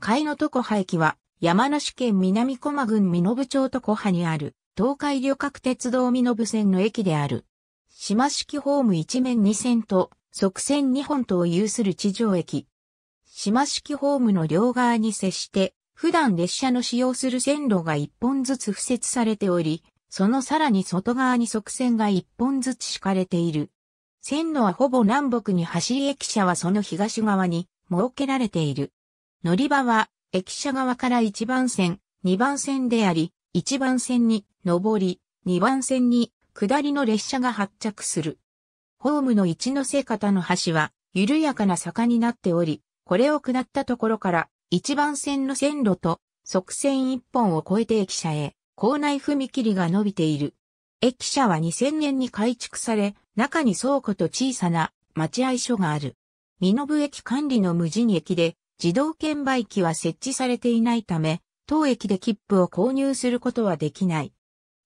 海の床派駅は、山梨県南駒郡身延町とこ派にある、東海旅客鉄道身延線の駅である。島式ホーム一面二線と、側線二本とを有する地上駅。島式ホームの両側に接して、普段列車の使用する線路が一本ずつ付設されており、そのさらに外側に側線が一本ずつ敷かれている。線路はほぼ南北に走り駅舎はその東側に設けられている。乗り場は、駅舎側から1番線、2番線であり、1番線に、上り、2番線に、下りの列車が発着する。ホームの一ノ瀬方の橋は、緩やかな坂になっており、これを下ったところから、1番線の線路と、側線1本を越えて駅舎へ、校内踏切が伸びている。駅舎は2000年に改築され、中に倉庫と小さな待合所がある。身延駅管理の無人駅で、自動券売機は設置されていないため、当駅で切符を購入することはできない。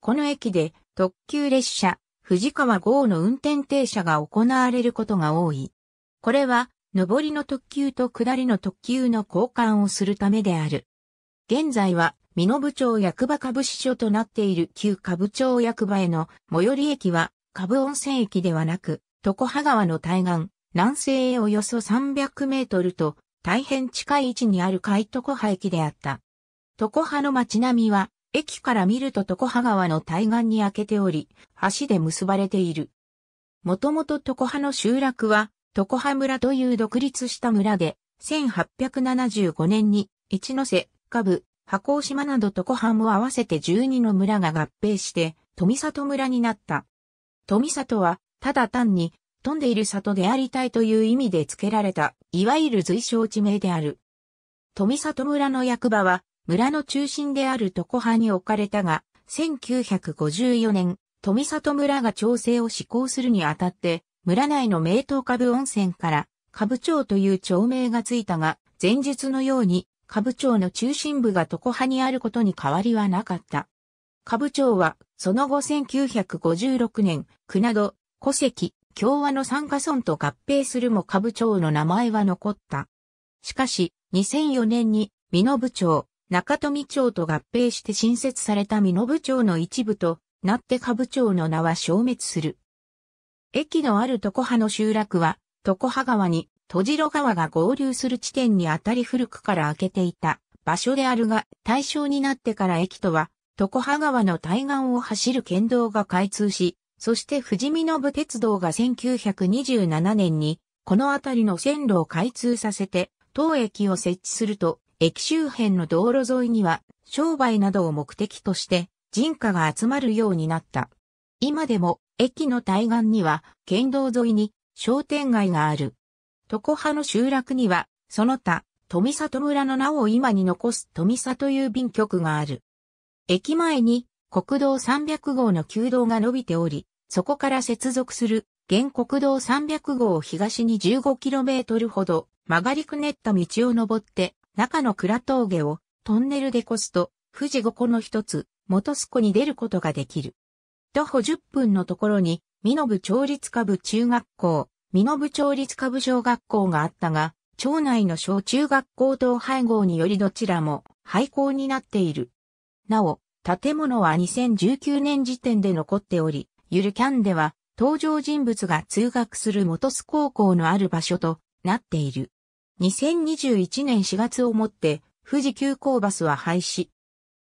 この駅で特急列車、藤川号の運転停車が行われることが多い。これは、上りの特急と下りの特急の交換をするためである。現在は、美濃部町役場株支所となっている旧株部町役場への最寄り駅は、株部温泉駅ではなく、床葉川の対岸、南西へおよそ300メートルと大変近い位置にある海床派駅であった。徳波の街並みは、駅から見ると徳波川の対岸に開けており、橋で結ばれている。もともと徳波の集落は、徳波村という独立した村で、1875年に、一ノ瀬、下部、箱島など徳波も合わせて12の村が合併して、富里村になった。富里は、ただ単に、富んでいる里でありたいという意味で付けられた、いわゆる随称地名である。富里村の役場は、村の中心である常葉に置かれたが、1954年、富里村が調整を施行するにあたって、村内の名東株温泉から、株町という町名がついたが、前述のように、株町の中心部が常葉にあることに変わりはなかった。株町は、その後1956年、国など、戸籍、共和の参加村と合併するも下部長の名前は残った。しかし、2004年に、美濃部長、中富町と合併して新設された美濃部町の一部となって下部町の名は消滅する。駅のある常葉の集落は、常葉川に、戸城川が合流する地点にあたり古くから開けていた場所であるが、対象になってから駅とは、常葉川の対岸を走る県道が開通し、そして富士見信鉄道が1927年に、この辺りの線路を開通させて、当駅を設置すると、駅周辺の道路沿いには、商売などを目的として、人家が集まるようになった。今でも、駅の対岸には、県道沿いに、商店街がある。床派の集落には、その他、富里村の名を今に残す富里郵便局がある。駅前に国道300号の旧道が伸びており、そこから接続する現国道300号を東に 15km ほど曲がりくねった道を登って中の倉峠をトンネルで越すと富士五湖の一つ元栖湖に出ることができる。徒歩10分のところに美部町立下部中学校、美部町立下部小学校があったが、町内の小中学校と廃合によりどちらも廃校になっている。なお、建物は2019年時点で残っており、ゆるキャンでは登場人物が通学する元栖高校のある場所となっている。2021年4月をもって富士急行バスは廃止。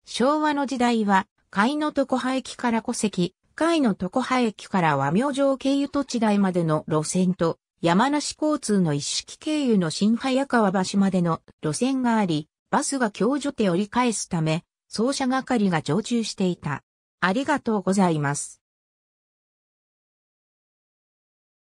昭和の時代は、海の床葉駅から戸籍、海の床葉駅から和名城経由土地台までの路線と、山梨交通の一式経由の新早川橋までの路線があり、バスが共助手折り返すため、奏者係が常駐していた。ありがとうございます。